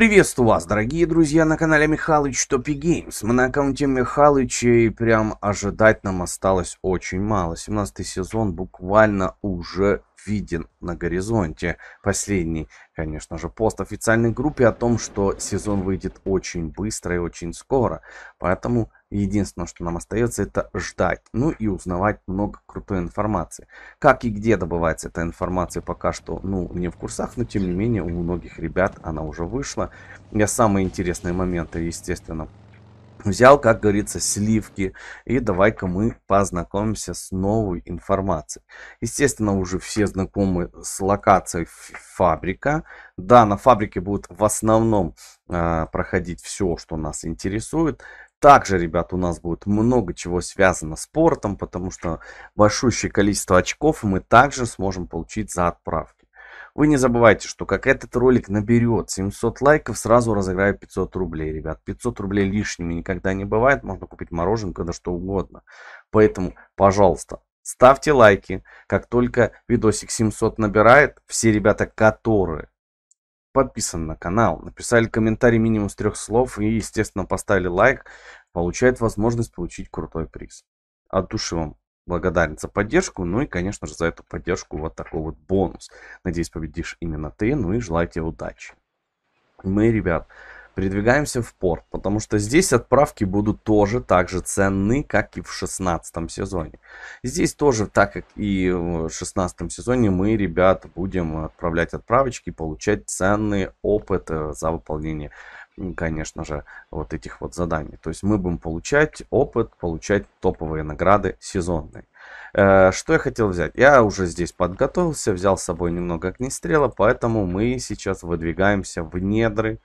Приветствую вас, дорогие друзья, на канале Михалыч Топи Геймс. Мы на аккаунте Михалыча и прям ожидать нам осталось очень мало. 17 сезон буквально уже виден на горизонте. Последний, конечно же, пост официальной группе о том, что сезон выйдет очень быстро и очень скоро. Поэтому единственное, что нам остается, это ждать. Ну и узнавать много крутой информации. Как и где добывается эта информация, пока что, ну, не в курсах, но тем не менее у многих ребят она уже вышла. Я самые интересные моменты, естественно, взял, как говорится, сливки, и давай-ка мы познакомимся с новой информацией. Естественно, уже все знакомы с локацией фабрика. Да, на фабрике будет в основном э, проходить все, что нас интересует. Также, ребят, у нас будет много чего связано с спортом, потому что большущее количество очков мы также сможем получить за отправку. Вы не забывайте, что как этот ролик наберет 700 лайков, сразу разыграю 500 рублей, ребят. 500 рублей лишними никогда не бывает, можно купить мороженку, да что угодно. Поэтому, пожалуйста, ставьте лайки. Как только видосик 700 набирает, все ребята, которые подписаны на канал, написали комментарий минимум с трех слов и, естественно, поставили лайк, получают возможность получить крутой приз. От души вам благодарен за поддержку, ну и, конечно же, за эту поддержку вот такой вот бонус. Надеюсь, победишь именно ты, ну и желаю тебе удачи. Мы, ребят, передвигаемся в порт, потому что здесь отправки будут тоже так же ценны, как и в 16 сезоне. Здесь тоже, так как и в 16 сезоне, мы, ребят, будем отправлять отправочки, получать ценный опыт за выполнение конечно же, вот этих вот заданий. То есть мы будем получать опыт, получать топовые награды сезонные. Э, что я хотел взять? Я уже здесь подготовился, взял с собой немного огнестрела, поэтому мы сейчас выдвигаемся в недры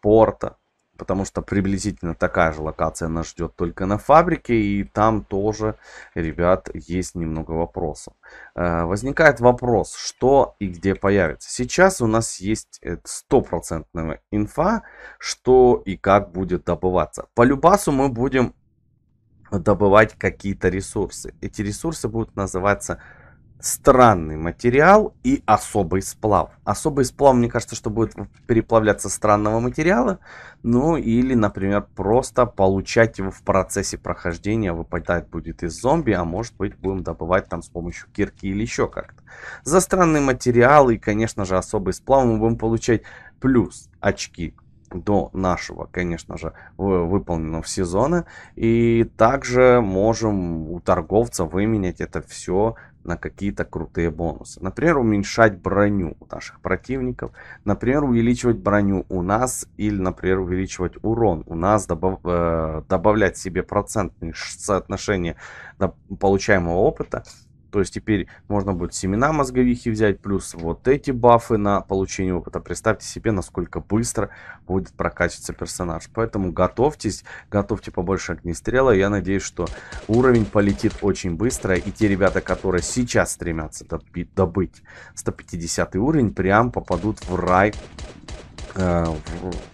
порта потому что приблизительно такая же локация нас ждет только на фабрике, и там тоже, ребят, есть немного вопросов. Э, возникает вопрос, что и где появится. Сейчас у нас есть э, стопроцентная инфа, что и как будет добываться. По любасу мы будем добывать какие-то ресурсы. Эти ресурсы будут называться странный материал и особый сплав. Особый сплав, мне кажется, что будет переплавляться странного материала, ну или, например, просто получать его в процессе прохождения, выпадать будет из зомби, а может быть будем добывать там с помощью кирки или еще как-то. За странный материал и, конечно же, особый сплав мы будем получать плюс очки до нашего, конечно же, выполненного сезона. И также можем у торговца выменять это все на какие-то крутые бонусы. Например, уменьшать броню у наших противников. Например, увеличивать броню у нас. Или, например, увеличивать урон у нас. Добав, э, добавлять себе процентное соотношение получаемого опыта. То есть теперь можно будет семена мозговихи взять, плюс вот эти бафы на получение опыта. Представьте себе, насколько быстро будет прокачиваться персонаж. Поэтому готовьтесь, готовьте побольше огнестрела. Я надеюсь, что уровень полетит очень быстро. И те ребята, которые сейчас стремятся добыть 150 уровень, прям попадут в рай э,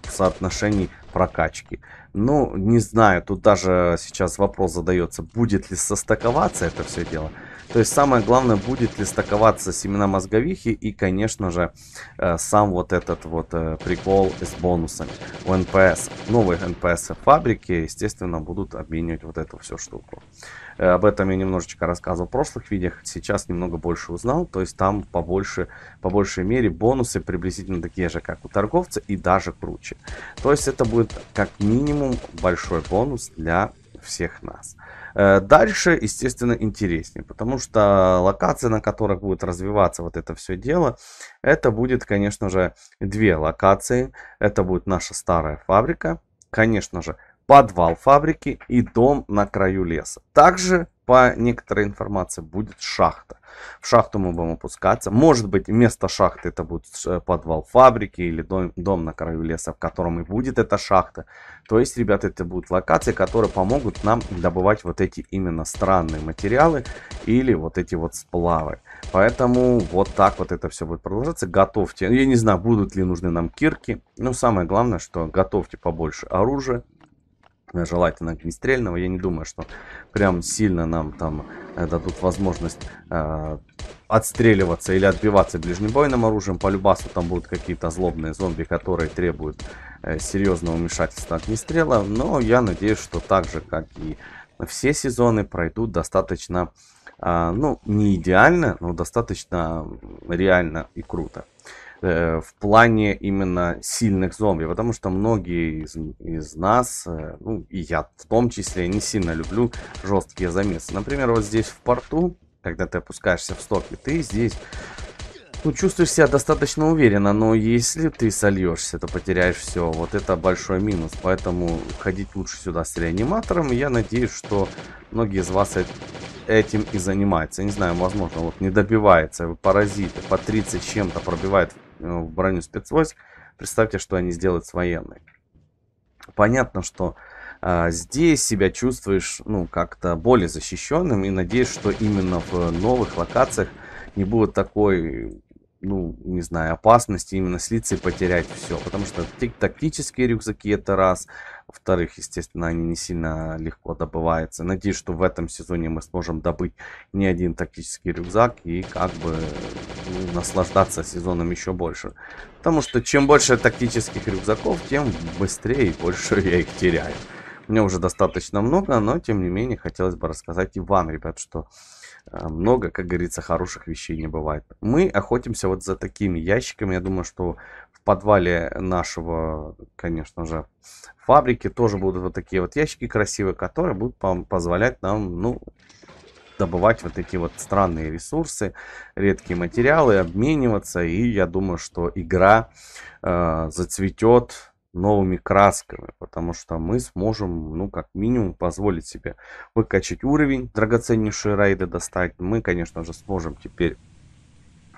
в соотношении прокачки. Ну, не знаю, тут даже сейчас вопрос задается, будет ли состыковаться это все дело. То есть самое главное, будет ли стаковаться семена мозговихи и, конечно же, э, сам вот этот вот э, прикол с бонусами. У НПС, новых НПС фабрики, естественно, будут обменивать вот эту всю штуку. Э, об этом я немножечко рассказывал в прошлых видео, сейчас немного больше узнал, то есть там побольше, по большей мере бонусы приблизительно такие же, как у торговца и даже круче. То есть это будет как минимум большой бонус для всех нас. Э, дальше, естественно, интереснее, потому что локации, на которых будет развиваться вот это все дело, это будет, конечно же, две локации. Это будет наша старая фабрика, конечно же, подвал фабрики и дом на краю леса. Также, по некоторой информации, будет шахта. В шахту мы будем опускаться. Может быть, вместо шахты это будет э, подвал фабрики или дом, дом на краю леса, в котором и будет эта шахта. То есть, ребята, это будут локации, которые помогут нам добывать вот эти именно странные материалы или вот эти вот сплавы. Поэтому вот так вот это все будет продолжаться. Готовьте. Я не знаю, будут ли нужны нам кирки. Но самое главное, что готовьте побольше оружия, Э, желательно огнестрельного. Я не думаю, что прям сильно нам там э, дадут возможность э, отстреливаться или отбиваться ближнебойным оружием. По любасу там будут какие-то злобные зомби, которые требуют э, серьезного вмешательства огнестрела. Но я надеюсь, что так же, как и все сезоны, пройдут достаточно, э, ну, не идеально, но достаточно реально и круто. Э, в плане именно сильных зомби, потому что многие из, из нас, э, ну и я в том числе, не сильно люблю жесткие замесы. Например, вот здесь в порту, когда ты опускаешься в стоки, ты здесь ну, чувствуешь себя достаточно уверенно, но если ты сольешься, то потеряешь все. Вот это большой минус. Поэтому ходить лучше сюда с реаниматором. я надеюсь, что многие из вас этим и занимаются. Не знаю, возможно, вот не добивается паразиты по 30 чем-то пробивает в Э, в броню спецвойск, представьте, что они сделают с военной. Понятно, что а, здесь себя чувствуешь, ну, как-то более защищенным, и надеюсь, что именно в новых локациях не будет такой, ну, не знаю, опасности именно слиться и потерять все. Потому что тактические рюкзаки это раз, во-вторых, естественно, они не сильно легко добываются. Надеюсь, что в этом сезоне мы сможем добыть не один тактический рюкзак и как бы наслаждаться сезоном еще больше. Потому что чем больше тактических рюкзаков, тем быстрее и больше я их теряю. У меня уже достаточно много, но тем не менее хотелось бы рассказать и вам, ребят, что э, много, как говорится, хороших вещей не бывает. Мы охотимся вот за такими ящиками. Я думаю, что в подвале нашего, конечно же, фабрики тоже будут вот такие вот ящики красивые, которые будут позволять нам, ну, добывать вот такие вот странные ресурсы, редкие материалы, обмениваться. И я думаю, что игра э, зацветет новыми красками, потому что мы сможем, ну, как минимум, позволить себе выкачать уровень, драгоценнейшие рейды достать. Мы, конечно же, сможем теперь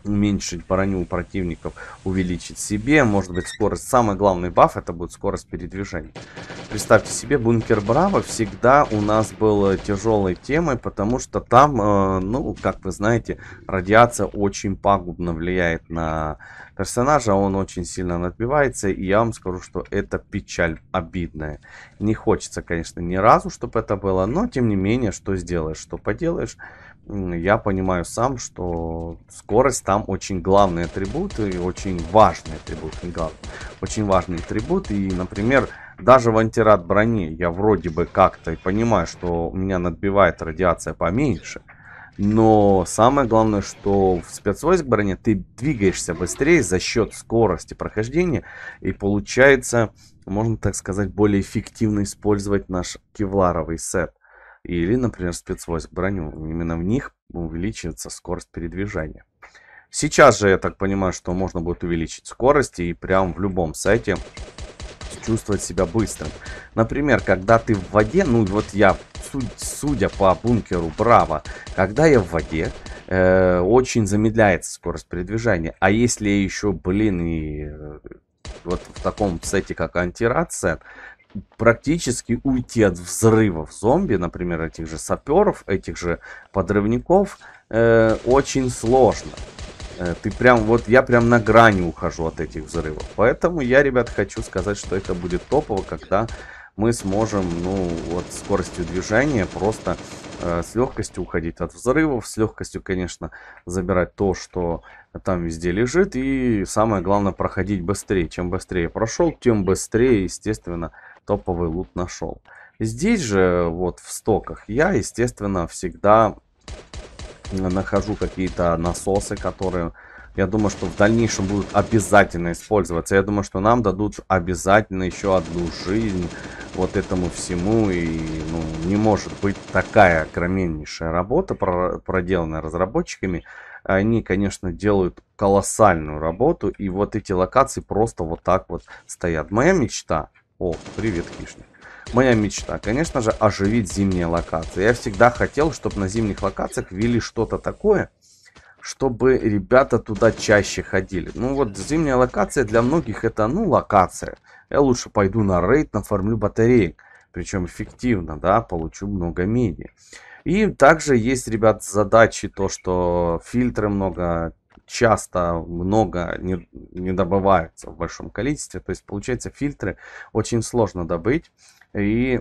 уменьшить броню у противников, увеличить себе, может быть, скорость. Самый главный баф это будет скорость передвижения представьте себе, бункер Браво всегда у нас был тяжелой темой, потому что там, э, ну, как вы знаете, радиация очень пагубно влияет на персонажа, он очень сильно надбивается, и я вам скажу, что это печаль обидная. Не хочется, конечно, ни разу, чтобы это было, но тем не менее, что сделаешь, что поделаешь. Я понимаю сам, что скорость там очень главный атрибут и очень важный атрибут, не главный, очень важный атрибут. И, например, даже в антирад брони я вроде бы как-то и понимаю, что у меня надбивает радиация поменьше. Но самое главное, что в спецвойск броне ты двигаешься быстрее за счет скорости прохождения. И получается, можно так сказать, более эффективно использовать наш кевларовый сет. Или, например, спецвойск броню. Именно в них увеличивается скорость передвижения. Сейчас же, я так понимаю, что можно будет увеличить скорость и прям в любом сайте чувствовать себя быстрым. Например, когда ты в воде, ну вот я, судя по бункеру Браво, когда я в воде, э, очень замедляется скорость передвижения. А если еще, блин, и э, вот в таком сете, как антирация, практически уйти от взрывов зомби, например, этих же саперов, этих же подрывников, э, очень сложно. Э, ты прям, вот я прям на грани ухожу от этих взрывов. Поэтому я, ребят, хочу сказать, что это будет топово, когда мы сможем, ну, вот скоростью движения просто э, с легкостью уходить от взрывов, с легкостью, конечно, забирать то, что там везде лежит, и самое главное, проходить быстрее. Чем быстрее прошел, тем быстрее, естественно, топовый лут нашел. Здесь же, вот в стоках, я, естественно, всегда нахожу какие-то насосы, которые, я думаю, что в дальнейшем будут обязательно использоваться. Я думаю, что нам дадут обязательно еще одну жизнь вот этому всему. И ну, не может быть такая огромнейшая работа, проделанная разработчиками. Они, конечно, делают колоссальную работу. И вот эти локации просто вот так вот стоят. Моя мечта... О, привет, хищник Моя мечта, конечно же, оживить зимние локации. Я всегда хотел, чтобы на зимних локациях ввели что-то такое, чтобы ребята туда чаще ходили. Ну вот зимняя локация для многих это, ну, локация. Я лучше пойду на рейд, наформлю батареек. Причем эффективно, да, получу много меди. И также есть, ребят, задачи, то, что фильтры много, часто, много не, не добываются в большом количестве. То есть, получается, фильтры очень сложно добыть. И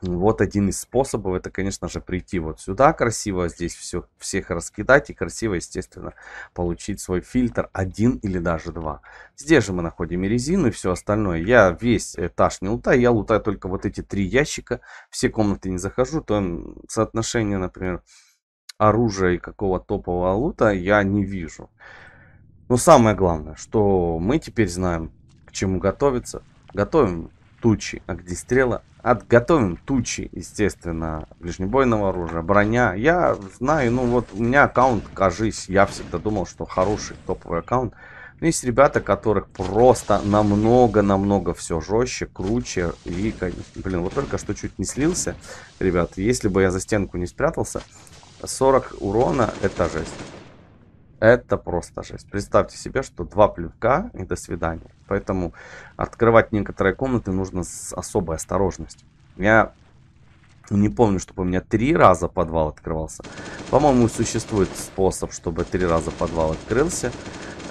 вот один из способов, это, конечно же, прийти вот сюда красиво, здесь все, всех раскидать и красиво, естественно, получить свой фильтр один или даже два. Здесь же мы находим и резину, и все остальное. Я весь этаж не лутаю, я лутаю только вот эти три ящика, все комнаты не захожу, то соотношение, например, оружия и какого топового лута я не вижу. Но самое главное, что мы теперь знаем, к чему готовиться. Готовим тучи огнестрела, отготовим тучи, естественно, ближнебойного оружия, броня. Я знаю, ну вот у меня аккаунт, кажись, я всегда думал, что хороший топовый аккаунт. Но есть ребята, которых просто намного-намного все жестче, круче. И, блин, вот только что чуть не слился, ребят. Если бы я за стенку не спрятался, 40 урона это жесть. Это просто жесть. Представьте себе, что два плевка и до свидания. Поэтому открывать некоторые комнаты нужно с особой осторожностью. Я не помню, чтобы у меня три раза подвал открывался. По-моему, существует способ, чтобы три раза подвал открылся.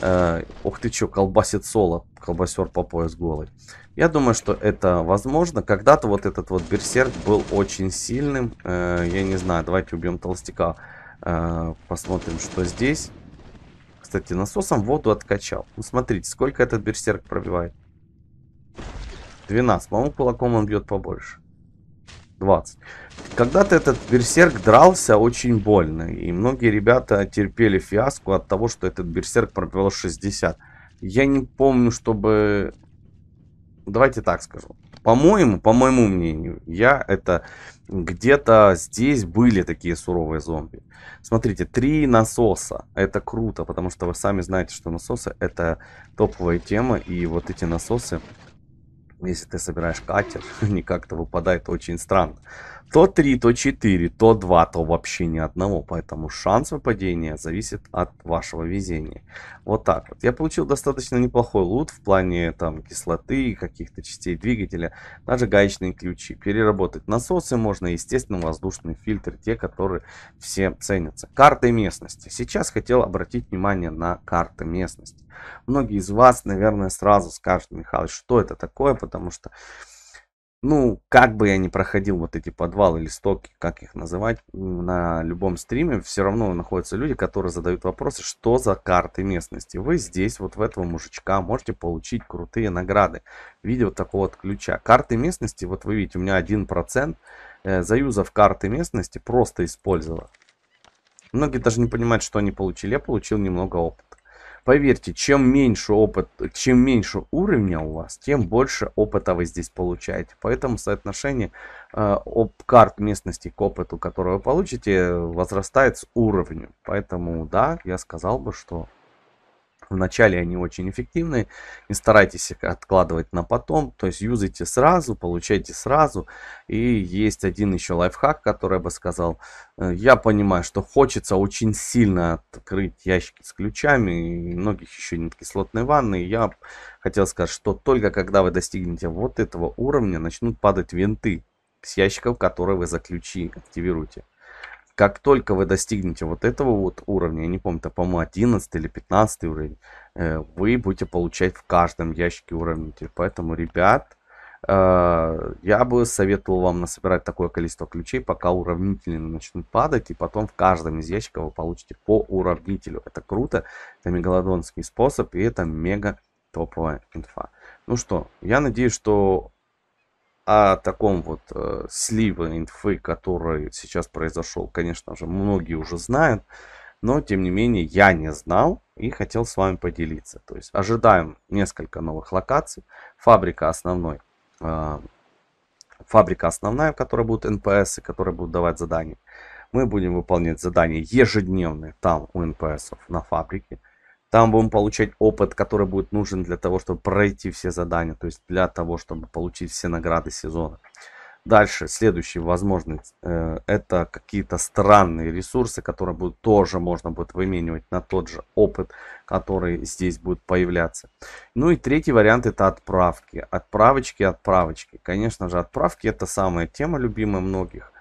Э, ух ты, чё, колбасит соло. Колбасер по пояс голый. Я думаю, что это возможно. Когда-то вот этот вот берсерк был очень сильным. Э, я не знаю, давайте убьем толстяка. Э, посмотрим, что здесь. Кстати, насосом воду откачал. Ну, смотрите, сколько этот берсерк пробивает. 12. По-моему, кулаком он бьет побольше. 20. Когда-то этот берсерк дрался очень больно. И многие ребята терпели фиаско от того, что этот берсерк пробивал 60. Я не помню, чтобы... Давайте так скажу. По-моему, по моему мнению, я это... Где-то здесь были такие суровые зомби. Смотрите, три насоса. Это круто, потому что вы сами знаете, что насосы это топовая тема. И вот эти насосы если ты собираешь катер, не как-то выпадает очень странно. То 3, то 4, то 2, то вообще ни одного. Поэтому шанс выпадения зависит от вашего везения. Вот так вот. Я получил достаточно неплохой лут в плане там кислоты, каких-то частей двигателя, даже гаечные ключи. Переработать насосы можно, естественно, воздушный фильтр, те, которые все ценятся. Карты местности. Сейчас хотел обратить внимание на карты местности. Многие из вас, наверное, сразу скажут, Михаил, что это такое, потому что ну, как бы я ни проходил вот эти подвалы или стоки, как их называть, на любом стриме, все равно находятся люди, которые задают вопросы, что за карты местности. Вы здесь, вот в этого мужичка, можете получить крутые награды в виде вот такого вот ключа. Карты местности, вот вы видите, у меня 1% э, заюзов карты местности просто использовал. Многие даже не понимают, что они получили. Я получил немного опыта. Поверьте, чем меньше опыт, чем меньше уровня у вас, тем больше опыта вы здесь получаете. Поэтому соотношение э, об карт местности к опыту, который вы получите, возрастает с уровнем. Поэтому да, я сказал бы, что Вначале они очень эффективны. Не старайтесь их откладывать на потом. То есть юзайте сразу, получайте сразу. И есть один еще лайфхак, который я бы сказал. Э, я понимаю, что хочется очень сильно открыть ящики с ключами. И многих еще нет кислотной ванны. Я хотел сказать, что только когда вы достигнете вот этого уровня, начнут падать винты с ящиков, которые вы за ключи активируете. Как только вы достигнете вот этого вот уровня, я не помню, это, по-моему, 11 или 15 уровень, э, вы будете получать в каждом ящике уровень. Поэтому, ребят, э, я бы советовал вам насобирать такое количество ключей, пока уравнители начнут падать, и потом в каждом из ящиков вы получите по уравнителю. Это круто, это мегалодонский способ, и это мега топовая инфа. Ну что, я надеюсь, что о таком вот э, сливе инфы, который сейчас произошел, конечно же, многие уже знают, но тем не менее я не знал и хотел с вами поделиться. То есть ожидаем несколько новых локаций. Фабрика основной, э, фабрика основная, в которой будут НПС, и которые будут давать задания. Мы будем выполнять задания ежедневные там у НПСов на фабрике. Там будем получать опыт, который будет нужен для того, чтобы пройти все задания. То есть для того, чтобы получить все награды сезона. Дальше, следующий возможный, э, это какие-то странные ресурсы, которые будут, тоже можно будет выменивать на тот же опыт, который здесь будет появляться. Ну и третий вариант это отправки. Отправочки, отправочки. Конечно же, отправки это самая тема любимая многих.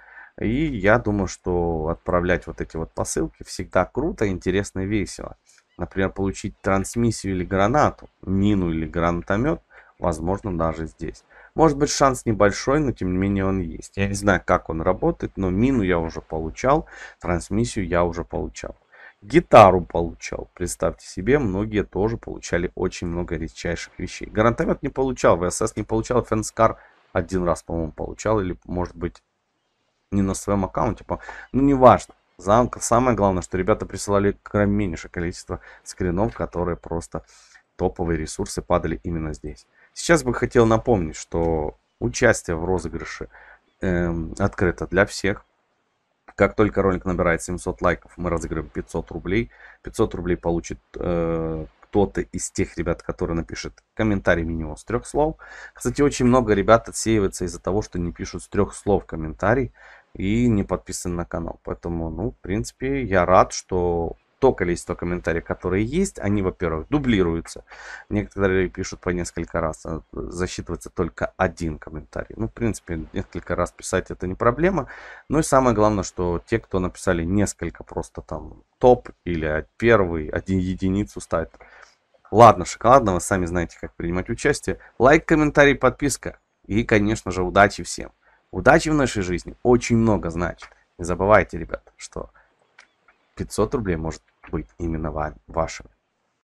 И я думаю, что отправлять вот эти вот посылки всегда круто, интересно и весело. Например, получить трансмиссию или гранату, мину или гранатомет, возможно, даже здесь. Может быть, шанс небольшой, но тем не менее он есть. Я не знаю, как он работает, но мину я уже получал, трансмиссию я уже получал. Гитару получал. Представьте себе, многие тоже получали очень много редчайших вещей. Гранатомет не получал, ВСС не получал, Фенскар один раз, по-моему, получал, или, может быть, не на своем аккаунте, по... ну, неважно замков. Самое главное, что ребята присылали крайне меньшее количество скринов, которые просто топовые ресурсы падали именно здесь. Сейчас бы хотел напомнить, что участие в розыгрыше э, открыто для всех. Как только ролик набирает 700 лайков, мы разыграем 500 рублей. 500 рублей получит э, кто-то из тех ребят, которые напишет комментарий минимум с трех слов. Кстати, очень много ребят отсеивается из-за того, что не пишут с трех слов комментарий и не подписан на канал. Поэтому, ну, в принципе, я рад, что то количество комментариев, которые есть, они, во-первых, дублируются. Некоторые пишут по несколько раз, а засчитывается только один комментарий. Ну, в принципе, несколько раз писать это не проблема. Ну и самое главное, что те, кто написали несколько просто там топ или первый, один единицу ставят. Ладно, шоколадного, сами знаете, как принимать участие. Лайк, комментарий, подписка. И, конечно же, удачи всем. Удачи в нашей жизни очень много значит. Не забывайте, ребят, что 500 рублей может быть именно вами, вашими.